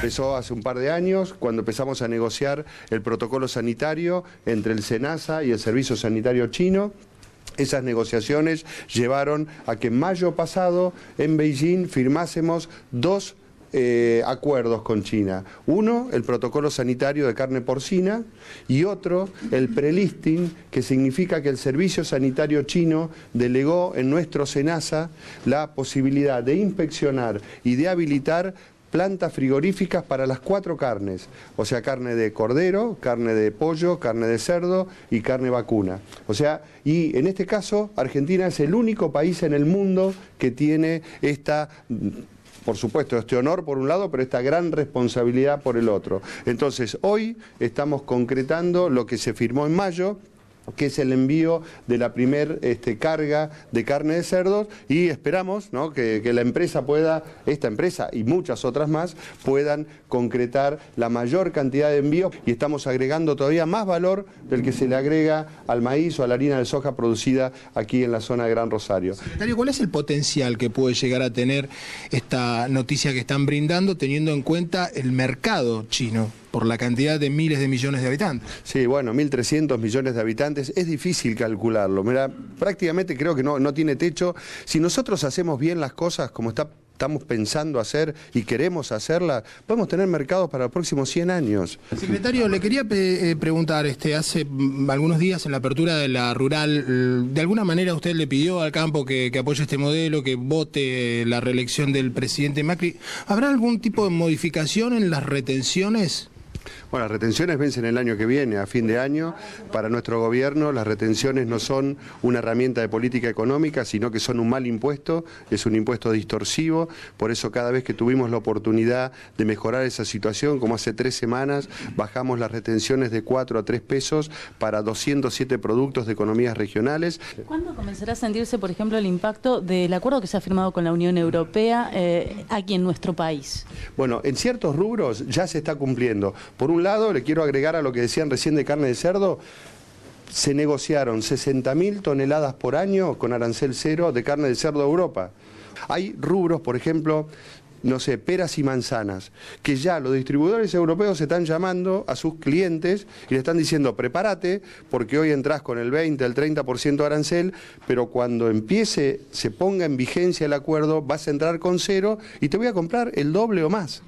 empezó hace un par de años, cuando empezamos a negociar el protocolo sanitario entre el SENASA y el Servicio Sanitario Chino. Esas negociaciones llevaron a que en mayo pasado en Beijing firmásemos dos eh, acuerdos con China. Uno, el protocolo sanitario de carne porcina y otro, el prelisting, que significa que el Servicio Sanitario Chino delegó en nuestro SENASA la posibilidad de inspeccionar y de habilitar plantas frigoríficas para las cuatro carnes, o sea, carne de cordero, carne de pollo, carne de cerdo y carne vacuna. O sea, y en este caso, Argentina es el único país en el mundo que tiene esta por supuesto, este honor por un lado, pero esta gran responsabilidad por el otro. Entonces, hoy estamos concretando lo que se firmó en mayo, que es el envío de la primer este, carga de carne de cerdos y esperamos que, la empresa pueda, esta empresa y muchas otras más, puedan concretar la mayor cantidad de envío y estamos agregando todavía más valor del que se le agrega al maíz o a la harina de soja producida aquí en la zona de Gran Rosario. Secretario, ¿cuál es el potencial que puede llegar a tener esta noticia que están brindando teniendo en cuenta el mercado chino? por la cantidad de miles de millones de habitantes. Sí, bueno, 1.300 millones de habitantes, es difícil calcularlo. Mira, prácticamente creo que no, no tiene techo. Si nosotros hacemos bien las cosas como estamos pensando hacer y queremos hacerla, podemos tener mercados para los próximos 100 años. Secretario, le quería eh, preguntar, este, hace mm, algunos días en la apertura de la rural, mm, de alguna manera usted le pidió al campo que apoye este modelo, que vote eh, la reelección del presidente Macri. ¿Habrá algún tipo de modificación en las retenciones? Bueno, las retenciones vencen el año que viene, a fin de año. Para nuestro gobierno las retenciones no son una herramienta de política económica, sino que son un mal impuesto, es un impuesto distorsivo. Por eso cada vez que tuvimos la oportunidad de mejorar esa situación, como hace tres semanas, bajamos las retenciones de 4 a 3 pesos para 207 productos de economías regionales. ¿Cuándo comenzará a sentirse, por ejemplo, el impacto del acuerdo que se ha firmado con la Unión Europea eh, aquí en nuestro país? Bueno, en ciertos rubros ya se está cumpliendo. Por lado, le quiero agregar a lo que decían recién de carne de cerdo, se negociaron 60.000 toneladas por año con arancel cero de carne de cerdo a Europa. Hay rubros, por ejemplo, no sé, peras y manzanas, que ya los distribuidores europeos están llamando a sus clientes y le están diciendo, prepárate, porque hoy entras con el 20, el 30% de arancel, pero cuando empiece, se ponga en vigencia el acuerdo, vas a entrar con cero y te voy a comprar el doble o más.